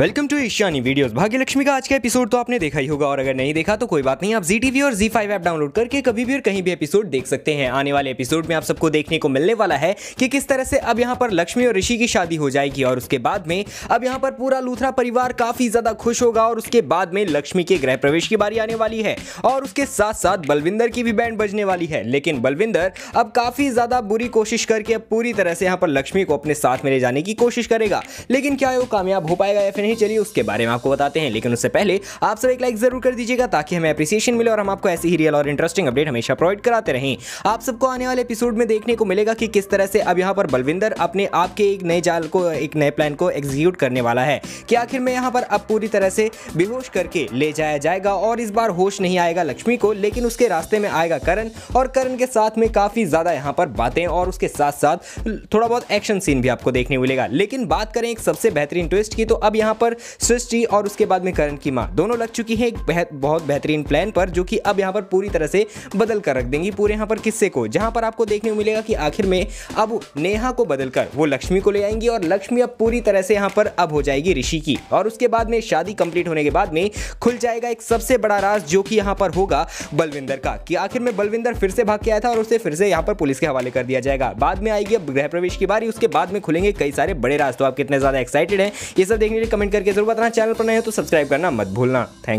welcome to Ishani videos Bhagyalakshmi का आज का एपिसोड तो आपने देखा ही होगा और अगर नहीं देखा तो कोई बात नहीं आप जी टीवी और जी फाइव ऐप डाउनलोड करके कभी भी और कहीं भी एपिसोड देख सकते हैं आने वाले एपिसोड में आप सबको देखने को मिलने वाला है कि किस तरह से अब यहाँ पर लक्ष्मी और ऋषि की शादी हो जाएगी और उसके बाद में अब यहाँ पर पूरा लूथरा परिवार काफी ज्यादा खुश होगा और उसके बाद में लक्ष्मी के गृह प्रवेश की बारी आने वाली है और उसके साथ साथ बलविंदर की भी बैंड बजने वाली है लेकिन बलविंदर अब काफी ज्यादा बुरी कोशिश करके अब पूरी तरह से यहाँ पर लक्ष्मी को अपने साथ में ले जाने की कोशिश करेगा लेकिन क्या वो कामयाब हो पाएगा या फिर नहीं चली उसके बारे में आपको बताते हैं लेकिन उससे पहले आप सब एक लाइक जरूर कर दीजिएगा ताकि हमें अप्रिसिएशन मिले और हम आपको ऐसी ही रियल और इंटरेस्टिंग अपडेट हमेशा प्रोवाइड कराते रहें आप सबको आने वाले एपिसोड में देखने को मिलेगा कि किस तरह से अब यहाँ पर बलविंदर अपने आपके एक नए जाल को एक नए प्लान को एग्जीक्यूट करने वाला है कि आखिर में यहाँ पर अब पूरी तरह से बेहोश करके ले जाया जाएगा और इस बार होश नहीं आएगा लक्ष्मी को लेकिन उसके रास्ते में आएगा करण और करण के साथ में काफ़ी ज़्यादा यहाँ पर बातें और उसके साथ साथ थोड़ा बहुत एक्शन सीन भी आपको देखने मिलेगा लेकिन बात करें एक सबसे बेहतरीन ट्विस्ट की तो अब यहाँ यहाँ पर सृष्टि और उसके बाद में करण की माँ दोनों लग चुकी हैं एक बेहत, बहुत बेहतरीन प्लान पर जो कि अब यहाँ पर पूरी तरह से बदल कर रख देंगी पूरे यहाँ पर किस्से को जहाँ पर आपको देखने को मिलेगा कि आखिर में अब नेहा को बदल कर वो लक्ष्मी को ले आएंगी और लक्ष्मी अब पूरी तरह से यहाँ पर अब हो जाएगी ऋषि की और उसके बाद में शादी कंप्लीट होने के बाद में खुल जाएगा एक सबसे बड़ा राज जो कि यहाँ पर होगा बलविंदर का कि आखिर में बलविंदर फिर से भाग के आया था और उसे फिर से यहाँ पर पुलिस के हवाले कर दिया जाएगा बाद में आएगी अब गृह प्रवेश की बारी उसके बाद में खुलेंगे कई सारे बड़े राज तो आप कितने ज्यादा एक्साइटेड हैं ये सब देखने के लिए कमेंट कमेंट करके जरूर बताना चैनल पर नहीं हो तो सब्सक्राइब करना मत भूलना थैंक यू